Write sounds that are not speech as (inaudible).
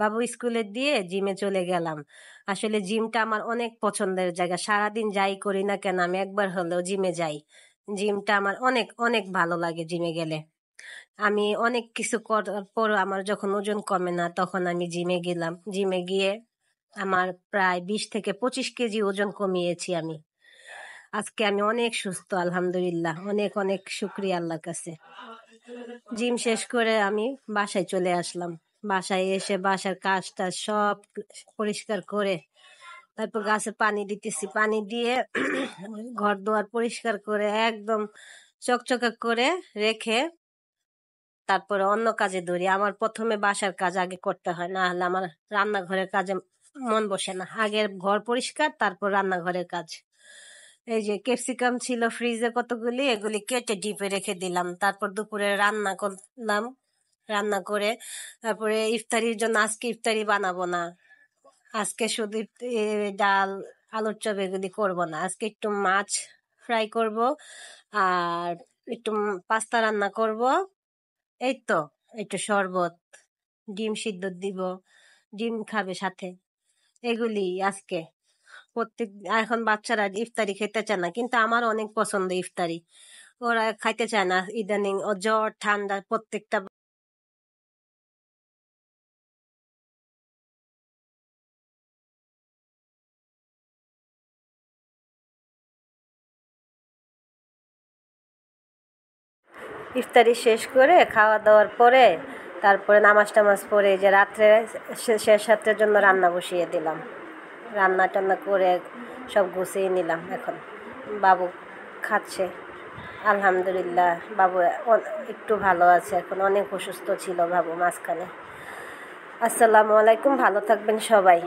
বাবু স্কুলে দিয়ে জিমে চলে গেলাম আসলে জিমটা আমার অনেক পছন্দের জায়গা সারাদিন যাই করি না কেন আমি একবার হলেও জিমে যাই জিমটা আমার অনেক অনেক ভালো লাগে জিমে গেলে আমি অনেক কিছু করার পর আমার যখন ওজন কমে না তখন আমি জিমে গেলাম জিমে গিয়ে আমার প্রায় বিশ থেকে পঁচিশ কেজি ওজন কমিয়েছি আমি আজকে আমি অনেক সুস্থ আলহামদুলিল্লাহ অনেক অনেক শুক্রিয়া আল্লাহর কাছে জিম শেষ করে আমি বাসায় চলে আসলাম বাসায় এসে বাসার কাজটা সব পরিষ্কার করে তারপর গাছে পানি দিতেছি পানি দিয়ে (clears throat) ঘর দোয়ার পরিষ্কার করে একদম চকচকা করে রেখে তারপরে অন্য কাজে ধরি আমার প্রথমে বাসার কাজ আগে করতে হয় না হলে আমার রান্নাঘরের কাজে মন বসে না আগের ঘর পরিষ্কার তারপর রান্নাঘরের কাজ এই যে ক্যাপসিকাম ছিল ফ্রিজে কতগুলি এগুলি কেটে ডিপে রেখে দিলাম তারপর দুপুরে রান্না করলাম রান্না করে তারপরে ইফতারির জন্য আজকে ইফতারি বানাবো না আজকে শুধু ডাল আলুর চপ এগুলি করবো না আজকে একটু মাছ ফ্রাই করব আর একটু পাস্তা রান্না করব এই তো একটু শরবত ডিম সিদ্ধ দিব ডিম খাবে সাথে এগুলি আজকে প্রত্যেক এখন বাচ্চারা ইফতারি খেতে চায় না কিন্তু আমার অনেক পছন্দ ইফতারি ওরা খাইতে চায় না ইদানিং জ্বর ঠান্ডা প্রত্যেকটা ইফতারি শেষ করে খাওয়া দাওয়ার পরে তারপরে নামাজ টামাজ পরে যে রাত্রে শেষ রাত্রের জন্য রান্না বসিয়ে দিলাম রান্না টান্না করে সব গুছিয়ে নিলাম এখন বাবু খাচ্ছে আলহামদুলিল্লাহ বাবু একটু ভালো আছে এখন অনেক অসুস্থ ছিল বাবু মাঝখানে আসসালামু আলাইকুম ভালো থাকবেন সবাই